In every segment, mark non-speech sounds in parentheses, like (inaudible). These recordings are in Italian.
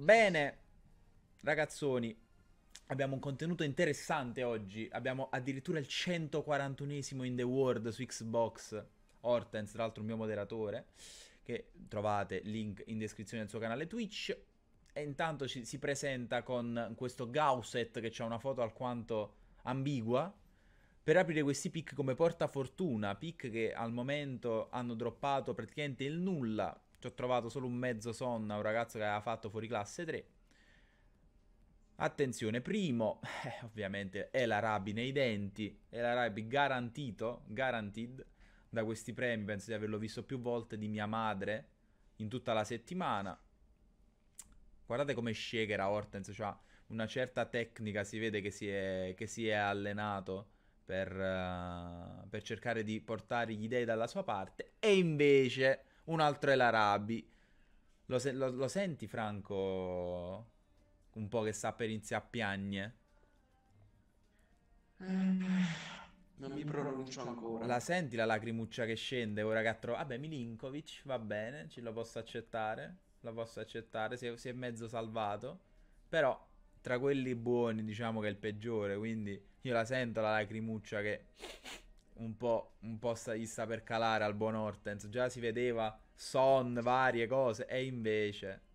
Bene, ragazzoni, abbiamo un contenuto interessante oggi. Abbiamo addirittura il 141esimo in the world su Xbox. Hortens, tra l'altro, il mio moderatore, che trovate link in descrizione del suo canale Twitch. E intanto ci, si presenta con questo Gausset che ha una foto alquanto ambigua per aprire questi pick come portafortuna, pick che al momento hanno droppato praticamente il nulla ci ho trovato solo un mezzo sonno a un ragazzo che aveva fatto fuori classe 3. Attenzione, primo, eh, ovviamente è la Rabi nei denti, è la Rabi garantito, guaranteed da questi premi, penso di averlo visto più volte di mia madre in tutta la settimana. Guardate come shakera Hortens, cioè una certa tecnica, si vede che si è, che si è allenato per, uh, per cercare di portare gli dei dalla sua parte e invece un altro è l'Arabi. Lo, se- lo-, lo senti, Franco? Un po' che sta per iniziare a piagne. Non mi pronuncio ancora. La senti la lacrimuccia che scende ora che ha trovato... Vabbè, Milinkovic, va bene, ce lo posso accettare. La posso accettare, si è, si è mezzo salvato. Però, tra quelli buoni, diciamo che è il peggiore, quindi io la sento la lacrimuccia che un po', un po sta, gli sta per calare al buon Hortens. Già si vedeva Son, varie cose. E invece...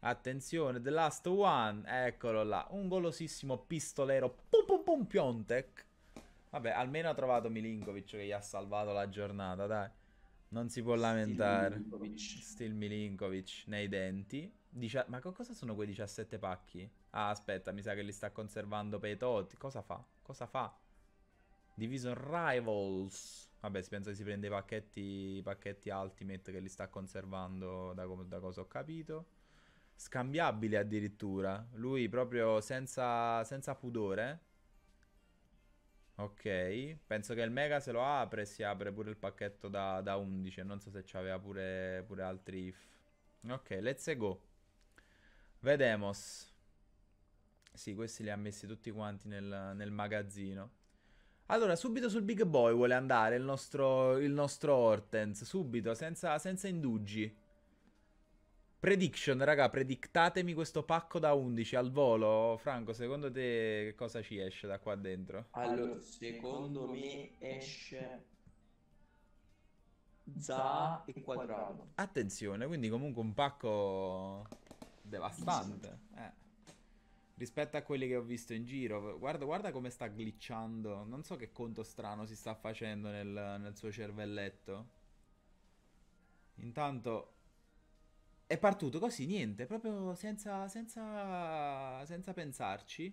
Attenzione, The Last One. Eccolo là. Un golosissimo pistolero. Pum pum pum Piontek. Vabbè, almeno ha trovato Milinkovic che gli ha salvato la giornata, dai. Non si può lamentare. Still Milinkovic, nei denti. Dici- Ma cosa sono quei 17 pacchi? Ah, aspetta, mi sa che li sta conservando Peitotti. Cosa fa? Cosa fa? Division Rivals. Vabbè, si pensa che si prende i pacchetti, i pacchetti Ultimate che li sta conservando da, da cosa ho capito. Scambiabili addirittura. Lui proprio senza, senza pudore. Ok, penso che il Mega se lo apre si apre pure il pacchetto da, da 11. Non so se c'aveva pure, pure altri if. Ok, let's go. Vedemos. Sì, questi li ha messi tutti quanti nel, nel magazzino. Allora, subito sul big boy vuole andare il nostro, il nostro Hortens. Subito, senza, senza indugi. Prediction, raga, predictatemi questo pacco da 11 al volo. Franco, secondo te che cosa ci esce da qua dentro? Allora, secondo me esce Za e quadrato. Attenzione, quindi comunque un pacco devastante. Eh rispetto a quelli che ho visto in giro. Guarda, guarda come sta glitchando. Non so che conto strano si sta facendo nel, nel suo cervelletto. Intanto è partito così, niente, proprio senza, senza, senza pensarci.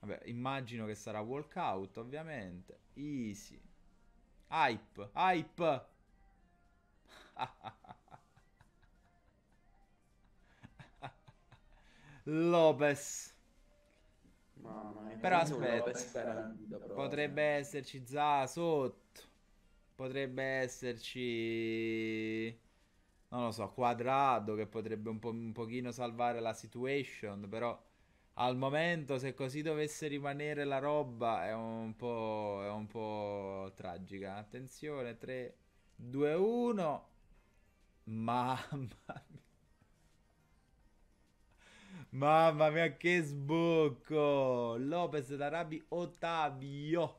Vabbè, immagino che sarà walkout, ovviamente. Easy. Hype, hype. (laughs) Lopez. Mamma però aspetta, potrebbe esserci Za sotto, potrebbe esserci, non lo so, Quadrado che potrebbe un, po', un pochino salvare la situation, però al momento se così dovesse rimanere la roba è un po', è un po tragica. Attenzione, 3, 2, 1, mamma mia. Mamma mia che sbocco. Lopez d'Arabi Ottavio.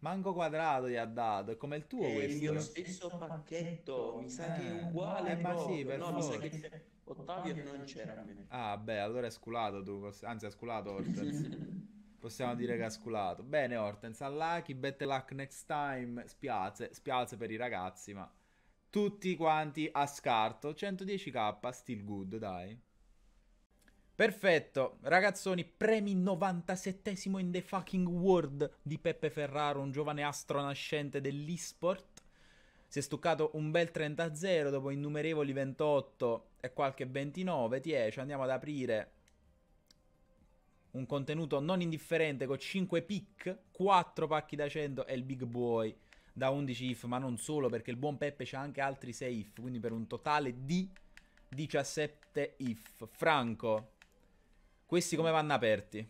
Manco quadrato gli ha dato, è come il tuo eh, questo. Il mio stesso pacchetto, mi sa eh, che è eh, uguale. Eh, ma sì, per no, Mi sa che Ottavio non c'era. Ah, beh, allora è sculato tu, anzi ha sculato Hortens. (laughs) Possiamo dire che ha sculato. Bene Hortens, Allachi, better luck next time. Spiace, spiace per i ragazzi, ma tutti quanti a scarto. 110k, still good, dai. Perfetto, ragazzoni, premi 97esimo in the fucking world di Peppe Ferraro, un giovane astronascente dell'esport. Si è stuccato un bel 30-0 dopo innumerevoli 28 e qualche 29, 10. Andiamo ad aprire un contenuto non indifferente con 5 pick, 4 pacchi da 100 e il big boy da 11 if, ma non solo perché il buon Peppe c'ha anche altri 6 if, quindi per un totale di 17 if. Franco, questi come vanno aperti?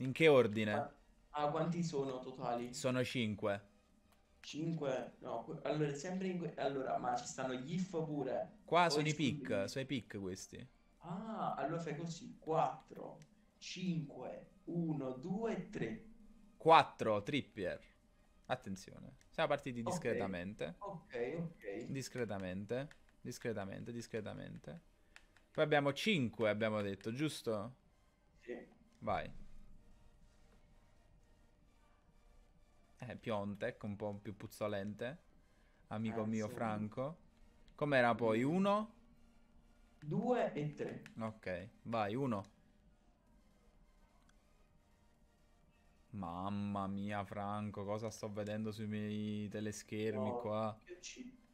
In che ordine? Ah, ah quanti sono totali? Sono 5. 5? No, allora sempre in... Que- allora, ma ci stanno gli if pure. Qua Poi sono i pick, sono i pick questi. Ah, allora fai così. 4, 5, 1, 2, 3. 4, trippier. Attenzione. Siamo partiti discretamente. Ok, ok. Discretamente, discretamente, discretamente. Poi abbiamo 5, abbiamo detto, giusto? Vai. Eh, Piontek, ecco un po' più puzzolente. Amico eh, mio sì. Franco. Com'era poi? Uno? Due e tre. Ok, vai, uno. Mamma mia, Franco, cosa sto vedendo sui miei teleschermi oh, qua?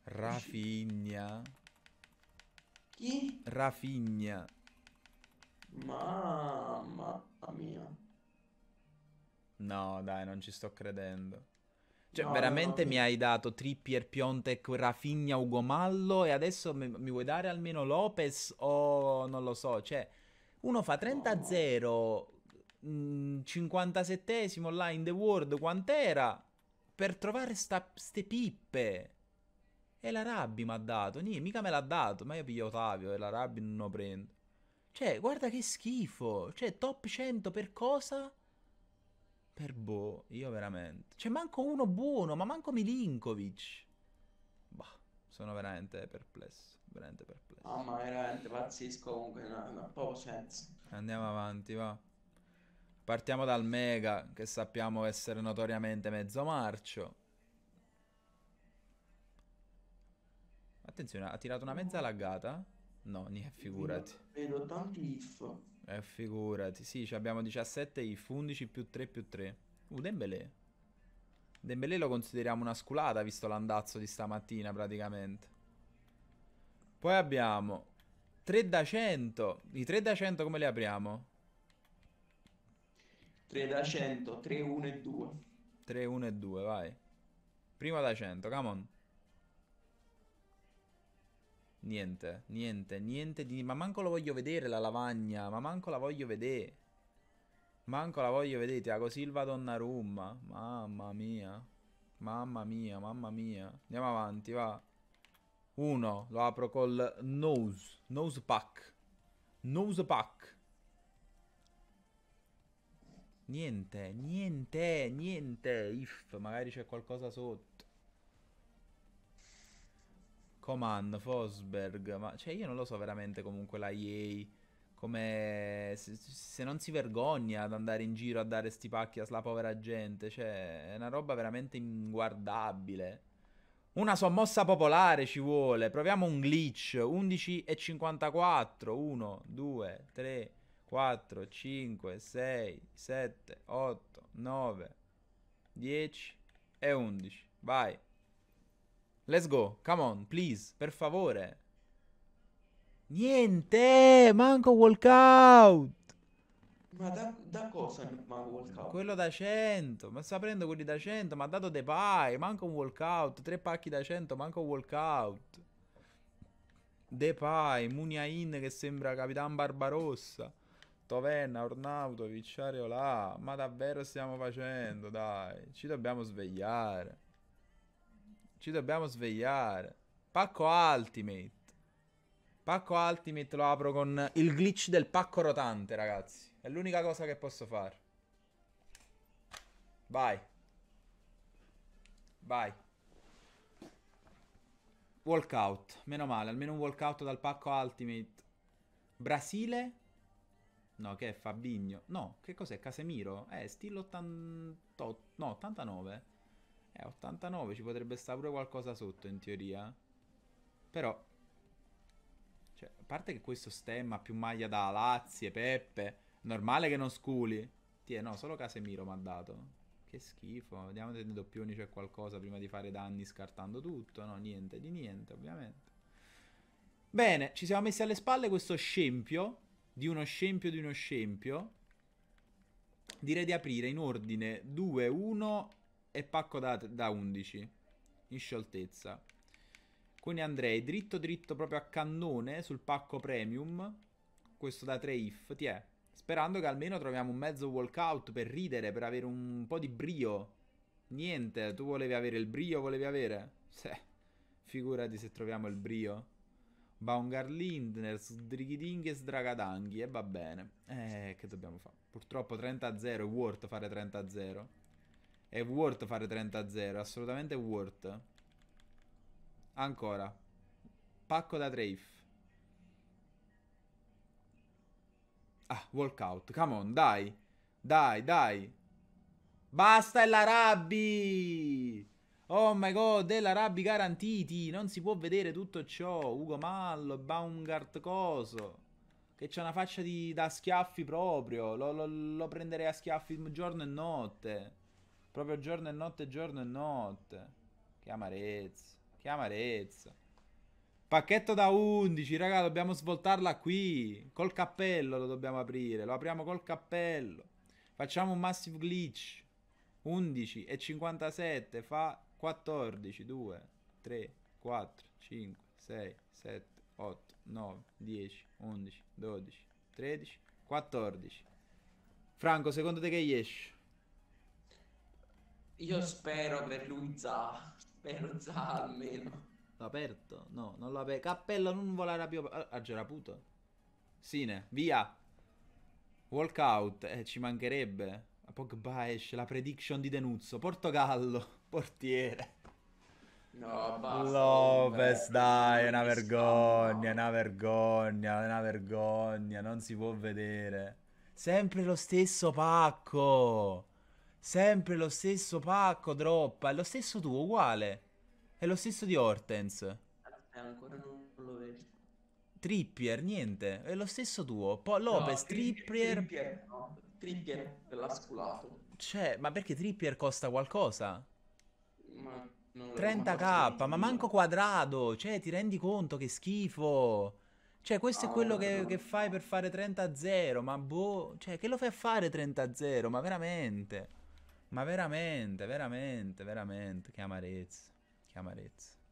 Rafigna. Chi? Rafinha. Mamma mia. No, dai, non ci sto credendo. Cioè, no, veramente no, no. mi hai dato Trippier, Piontek, Rafinha, Ugomallo e adesso mi, mi, vuoi dare almeno Lopez o non lo so. Cioè, uno fa 30-0, 57esimo mm, là in The World, quant'era? Per trovare sta, ste pippe. E la Rabbi mi ha dato, niente, mica me l'ha dato, ma io piglio Ottavio e la Rabbi non lo prendo. Cioè, guarda che schifo. Cioè, top 100 per cosa? Per boh, io veramente. Cioè, manco uno buono, ma manco Milinkovic. Bah, sono veramente perplesso. Veramente perplesso. No, ma veramente pazzesco comunque, Non ha poco senso. Andiamo avanti, va. Partiamo dal Mega, che sappiamo essere notoriamente mezzo marcio. Attenzione, ha tirato una mezza laggata. No, niente, figurati. Vedo tanti if. Eh, figurati. Sì, abbiamo 17 if, 11 più 3 più 3. Uh, Dembele. Dembele lo consideriamo una sculata, visto l'andazzo di stamattina, praticamente. Poi abbiamo 3 da 100. I 3 da 100 come li apriamo? 3 da 100, 3, 1 e 2. 3, 1 e 2, vai. Prima da 100, come on. Niente, niente, niente di... Ma manco la voglio vedere la lavagna, ma manco la voglio vedere. Manco la voglio vedere, Tiago Silva Donnarumma. Mamma mia. Mamma mia, mamma mia. Andiamo avanti, va. Uno, lo apro col nose, nose pack. Nose pack. Niente, niente, niente. If, magari c'è qualcosa sotto. Coman, Fosberg, ma cioè io non lo so veramente comunque la EA come se, se non si vergogna ad andare in giro a dare sti pacchi alla povera gente, cioè è una roba veramente inguardabile. Una sommossa popolare ci vuole, proviamo un glitch, 11 e 54, 1, 2, 3, 4, 5, 6, 7, 8, 9, 10 e 11, vai. Let's go, come on, please, per favore. Niente, manco walkout. Ma da, da cosa manco walkout? Quello da 100, ma sta prendendo quelli da 100, ma ha dato dei pai, manco un walkout, tre pacchi da 100, manco un walkout. Depay, Muniain che sembra Capitan Barbarossa, Tovenna, Ornauto, Areola, ma davvero stiamo facendo, dai, ci dobbiamo svegliare. Ci dobbiamo svegliare. Pacco Ultimate. Pacco Ultimate lo apro con il glitch del pacco rotante, ragazzi. È l'unica cosa che posso fare. Vai. Vai. Walkout. Meno male, almeno un walkout dal pacco Ultimate. Brasile? No, che è Fabigno. No, che cos'è? Casemiro? Eh, stile 88. No, 89. Eh, 89, ci potrebbe stare pure qualcosa sotto in teoria. Però... Cioè, a parte che questo stemma più maglia da Lazzie, Peppe... Normale che non sculi. Ti no, solo Casemiro mi ha dato. Che schifo. Vediamo se nei doppioni c'è qualcosa prima di fare danni scartando tutto. No, niente di niente, ovviamente. Bene, ci siamo messi alle spalle questo scempio. Di uno scempio di uno scempio. Direi di aprire in ordine 2, 1 e pacco da, da 11 in scioltezza. Quindi andrei dritto dritto proprio a cannone sul pacco premium. Questo da 3 if, ti è. Sperando che almeno troviamo un mezzo walkout per ridere, per avere un po' di brio. Niente, tu volevi avere il brio, volevi avere? Se, figurati se troviamo il brio. Baungar Lindner, Sdrigiding e Sdragadanghi, e eh, va bene. Eh, che dobbiamo fare? Purtroppo 30-0, è worth fare 30-0. È worth fare 30-0, assolutamente worth. Ancora. Pacco da Trafe. Ah, walkout. Come on, dai. Dai, dai. Basta è la rabbi. Oh my god, è la rabbi garantiti. Non si può vedere tutto ciò. Ugo Mallo, Baumgart coso. Che c'ha una faccia di, da schiaffi proprio. Lo, lo, lo prenderei a schiaffi giorno e notte. Proprio giorno e notte, giorno e notte. Che amarezza. Che amarezza. Pacchetto da 11, raga, dobbiamo svoltarla qui. Col cappello lo dobbiamo aprire. Lo apriamo col cappello. Facciamo un massive glitch. 11 e 57 fa 14, 2, 3, 4, 5, 6, 7, 8, 9, 10, 11, 12, 13, 14. Franco, secondo te che esce? Io spero per lui Za. Spero Za almeno. L'ha aperto? No, non l'ha aperto. Cappello non volare più. Ah, c'era puto. Sine, via. Walk out. Eh, ci mancherebbe. Pogba esce la prediction di Denuzzo. Portogallo, (laughs) portiere. No, basta. Lopez, dai, è una vergogna, è una vergogna, è una vergogna. Non si può vedere. Sempre lo stesso pacco. Sempre lo stesso pacco droppa. È lo stesso tuo, uguale. È lo stesso di Hortens. Eh, ancora non lo vedo. Trippier, niente. È lo stesso tuo. Po Lopez, no, Trippier. Trippier, no. Trippier l'ha sculato. Cioè, ma perché Trippier costa qualcosa? Ma 30k, ma manco quadrato. Cioè, ti rendi conto che schifo. Cioè, questo no, è quello che, che, fai per fare 30-0, ma boh. Cioè, che lo fai a fare 30-0? Ma veramente. Ma veramente, veramente, veramente, che amarezza, che amarezza.